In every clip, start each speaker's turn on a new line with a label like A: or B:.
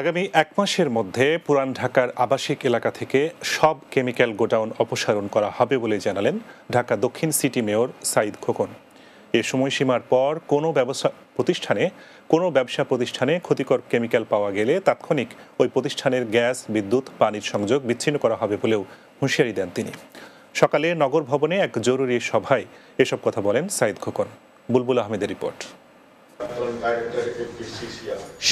A: আগামী এক মাসের মধ্যে পুরান ঢাকার আবাসিক এলাকা থেকে সব কেমিক্যাল গোডাউন অপসারণ করা হবে বলে জানালেন ঢাকা দক্ষিণ সিটি মেয়র সাইদ খোকন এ সময়সীমার পর কোনো ব্যবসা প্রতিষ্ঠানে কোনো ব্যবসা প্রতিষ্ঠানে ক্ষতিকর কেমিক্যাল পাওয়া গেলে তাৎক্ষণিক ওই প্রতিষ্ঠানের গ্যাস বিদ্যুৎ পানির সংযোগ বিচ্ছিন্ন করা হবে বলেও হুঁশিয়ারি দেন তিনি সকালে নগর ভবনে এক জরুরি সভায় এসব কথা বলেন সাইদ খোকন বুলবুল আহমেদের রিপোর্ট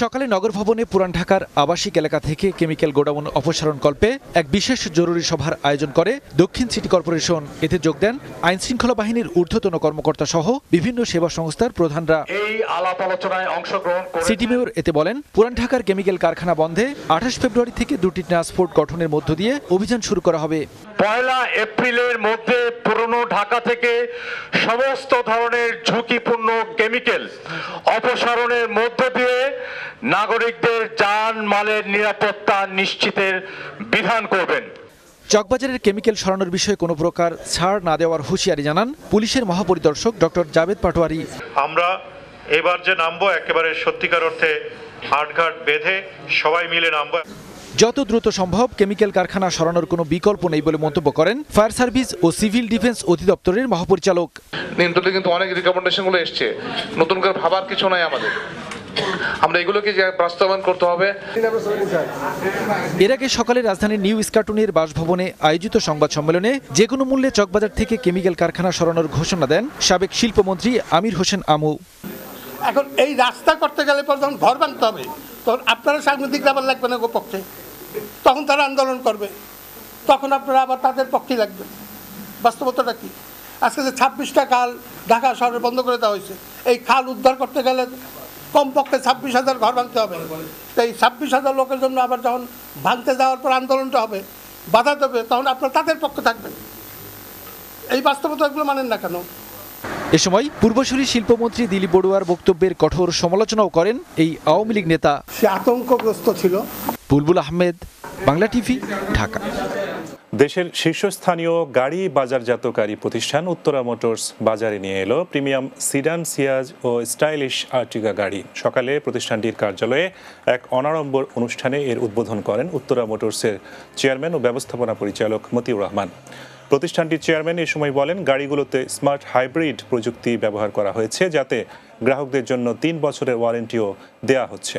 B: সকালে নগর ভবনে পুরান ঢাকার আবাসিক এলাকা থেকে কেমিক্যাল গোডাউন অপসারণ কল্পে এক বিশেষ জরুরি সভার আয়োজন করে দক্ষিণ সিটি কর্পোরেশন এতে যোগ দেন আইন শৃঙ্খলা বাহিনীর ঊর্ধ্বতন কর্মকর্তা সহ বিভিন্ন সেবা সংস্থার প্রধানরা এই
C: আলাপ আলোচনায়
B: অংশগ্রহণ সিটি মেয়র এতে বলেন পুরান ঢাকার কেমিক্যাল কারখানা বন্ধে আঠাশ ফেব্রুয়ারি থেকে দুটি ট্রান্সপোর্ট গঠনের মধ্য দিয়ে অভিযান শুরু করা হবে
C: পয়লা এপ্রিলের মধ্যে পুরনো ঢাকা থেকে সমস্ত ধরনের ঝুঁকিপূর্ণ কেমিক্যাল অপসারণের মধ্য দিয়ে নাগরিকদের যান মালের নিরাপত্তা নিশ্চিতের বিধান করবেন
B: চকবাজারের কেমিক্যাল সরানোর বিষয়ে কোনো প্রকার ছাড় না দেওয়ার হুঁশিয়ারি জানান পুলিশের মহাপরিদর্শক ডক্টর জাভেদ পাটোয়ারি
A: আমরা এবার যে নামবো একেবারে সত্যিকার অর্থে হাটঘাট বেঁধে সবাই মিলে নামবো
B: যত দ্রুত সম্ভব কেমিক্যাল কারখানা সরানোর কোনো বিকল্প নেই বলে মন্তব্য করেন ফায়ার সার্ভিস ও সিভিল ডিফেন্স অধিদপ্তরের মহাপরিচালক
C: নিয়ন্ত্রণে কিন্তু অনেক রিকমেন্ডেশনগুলো এসছে নতুন করে ভাবার কিছু নাই আমাদের আমরা এগুলোকে বাস্তবায়ন করতে হবে
B: এর আগে সকালে রাজধানীর নিউ স্কাটুনের বাসভবনে আয়োজিত সংবাদ সম্মেলনে যে কোনো মূল্যে চকবাজার থেকে কেমিক্যাল কারখানা সরানোর ঘোষণা দেন সাবেক শিল্পমন্ত্রী আমির হোসেন আমু
C: এখন এই রাস্তা করতে গেলে পর ঘর বানতে হবে তখন আপনারা সাংবাদিক আবার লাগবে না গোপক্ষে পক্ষে তখন তারা আন্দোলন করবে তখন আপনারা আবার তাদের পক্ষে লাগবেন বাস্তবতাটা কী আজকে যে ছাব্বিশটা খাল ঢাকা শহরে বন্ধ করে দেওয়া হয়েছে এই খাল উদ্ধার করতে গেলে কমপক্ষে ছাব্বিশ হাজার ঘর ভাঙতে হবে এই ছাব্বিশ হাজার লোকের জন্য আবার যখন ভাঙতে যাওয়ার পর আন্দোলনটা হবে বাধা দেবে তখন আপনারা তাদের পক্ষে থাকবেন এই বাস্তবতাগুলো মানেন না কেন
B: এ সময় পূর্বসূরি শিল্পমন্ত্রী দিলীপ বড়ুয়ার বক্তব্যের কঠোর সমালোচনাও করেন এই আওয়ামী লীগ নেতা সে আতঙ্কগ্রস্ত ছিল বুলবুল আহমেদ বাংলা টিভি
A: ঢাকা দেশের শীর্ষস্থানীয় গাড়ি বাজারজাতকারী প্রতিষ্ঠান উত্তরা মোটরস বাজারে নিয়ে এলো প্রিমিয়াম সিডান সিয়াজ ও স্টাইলিশ আর্টিগা গাড়ি সকালে প্রতিষ্ঠানটির কার্যালয়ে এক অনাড়ম্বর অনুষ্ঠানে এর উদ্বোধন করেন উত্তরা মোটরসের চেয়ারম্যান ও ব্যবস্থাপনা পরিচালক মতিউর রহমান প্রতিষ্ঠানটির চেয়ারম্যান এ সময় বলেন গাড়িগুলোতে স্মার্ট হাইব্রিড প্রযুক্তি ব্যবহার করা হয়েছে যাতে গ্রাহকদের জন্য তিন বছরের ওয়ারেন্টিও দেয়া হচ্ছে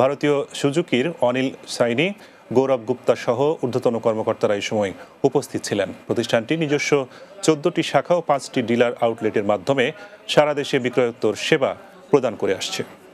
A: ভারতীয় সুজুকির অনিল সাইনি গৌরব গুপ্তা সহ ঊর্ধ্বতন কর্মকর্তারা এই সময় উপস্থিত ছিলেন প্রতিষ্ঠানটি নিজস্ব চোদ্দটি শাখা ও পাঁচটি ডিলার আউটলেটের মাধ্যমে সারা দেশে বিক্রয়োত্তর সেবা প্রদান করে আসছে